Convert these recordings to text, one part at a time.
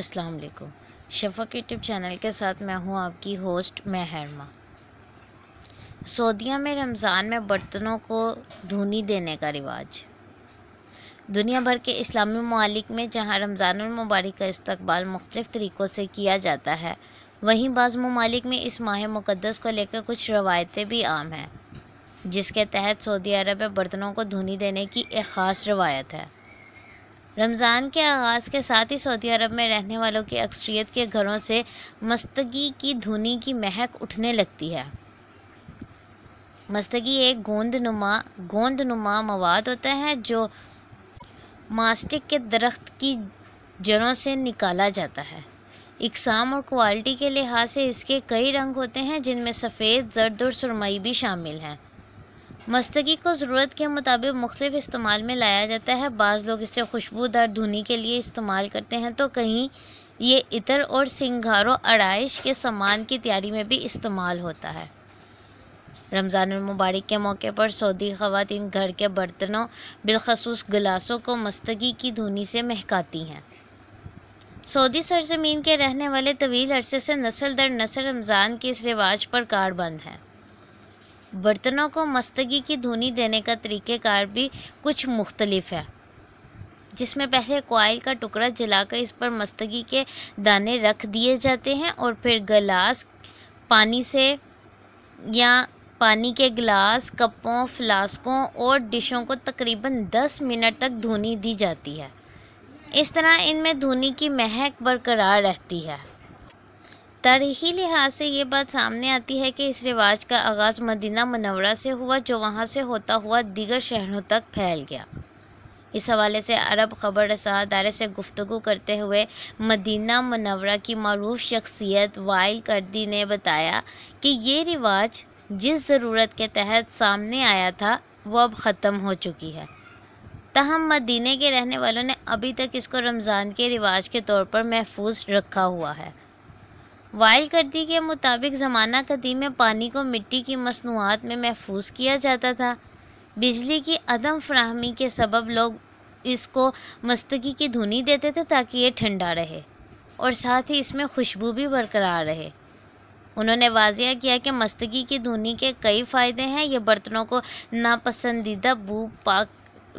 अस्सलाम वालेकुम शफा के चैनल के साथ मैं हूँ आपकी होस्ट महरमा सऊदिया में रमज़ान में बर्तनों को धुनी देने का रिवाज दुनिया भर के इस्लामी ममालिक में जहाँ रमज़ान मुबारक का इस्तकबाल मुख्तफ तरीक़ों से किया जाता है वहीं बाज़ ममालिक में इस माह मुक़दस को लेकर कुछ रवायतें भी आम हैं जिसके तहत सऊदी अरब में बर्तनों को धुनी देने की एक ख़ास रवायत है रमज़ान के आगाज़ के साथ ही सऊदी अरब में रहने वालों की अक्सरियत के घरों से मस्तगी की धुनी की महक उठने लगती है मस्तगी एक नुमा गोंद नुमा मवाद होता है जो मास्टिक के दरख्त की जड़ों से निकाला जाता है इकसाम और क्वालिटी के लिहाज से इसके कई रंग होते हैं जिनमें सफ़ेद जर्द और सुरमई भी शामिल हैं मस्तकी को ज़रूरत के मुताबिक मुख्तफ इस्तेमाल में लाया जाता है बाज़ लोग इसे खुशबूदार धुनी के लिए इस्तेमाल करते हैं तो कहीं ये इतर और सिंगारों आड़ाइश के सामान की तैयारी में भी इस्तेमाल होता है रमज़ान मुबारक के मौके पर सऊदी ख़वान घर के बर्तनों बिलखसूस गिलासों को मस्तगी की धुनी से महकाती हैं सऊदी सरजमीन के रहने वाले तवील अरसे से नसल दर नसल रमज़ान के इस रिवाज पर कार बंद हैं बर्तनों को मस्तगी की धुनी देने का तरीक़ेकार भी कुछ मुख्तलिफ है जिसमें पहले कोयल का टुकड़ा जलाकर इस पर मस्तगी के दाने रख दिए जाते हैं और फिर गलास पानी से या पानी के गिलास कपों फ्लास्कों और डिशों को तकरीबन 10 मिनट तक धुनी दी जाती है इस तरह इनमें धुनी की महक बरकरार रहती है तारीख़ी लिहाज से ये बात सामने आती है कि इस रिवाज का आगाज़ मदीना मनवरा से हुआ जो वहाँ से होता हुआ दीगर शहरों तक फैल गया इस हवाले से अरब खबर रसा दारे से गुफ्तु करते हुए मदीना मनवरा की मरूफ शख्सियत वाइल करदी ने बताया कि ये रिवाज जिस ज़रूरत के तहत सामने आया था वो अब ख़त्म हो चुकी है तहम मदीने के रहने वालों ने अभी तक इसको रमज़ान के रिवाज के तौर पर महफूज रखा हुआ है वाइल कर्दी के मुताबिक ज़माना कदीम में पानी को मिट्टी की मसनूआत में महफूज किया जाता था बिजली की अदम फ्राहमी के सबब लोग इसको मस्तकी की धुनी देते थे ताकि ये ठंडा रहे और साथ ही इसमें खुशबू भी बरकरार रहे उन्होंने वाजिया किया कि मस्तकी की धुनी के कई फ़ायदे हैं ये बर्तनों को नापसंदीदा बू पाक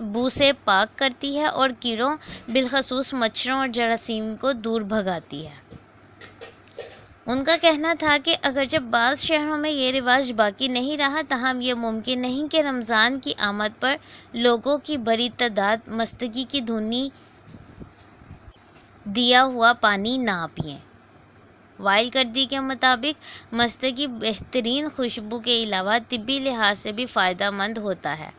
बू से पाक करती है और कीड़ों बिलखसूस मच्छरों और जरासीम को दूर भगाती है उनका कहना था कि अगर जब बाज़ शहरों में ये रिवाज बाकी नहीं रहा तहम ये मुमकिन नहीं कि रमज़ान की आमद पर लोगों की बड़ी तादाद मस्तगी की धुनी दिया हुआ पानी ना पिए वाइल के मुताबिक मस्तगी बेहतरीन खुशबू के अलावा तिबी लिहाज से भी फ़ायदा मंद होता है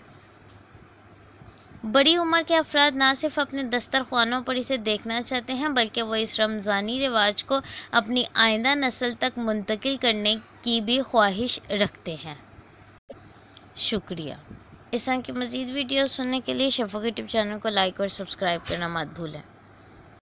बड़ी उम्र के अफराद ना सिर्फ अपने दस्तरखानों पर इसे देखना चाहते हैं बल्कि वह इस रमज़ानी रिवाज को अपनी आइंदा नस्ल तक मुंतकिल करने की भी ख्वाहिश रखते हैं शुक्रिया इस तरह की मज़ीद वीडियो सुनने के लिए शफो यूट्यूब चैनल को लाइक और सब्सक्राइब करना मत भूलें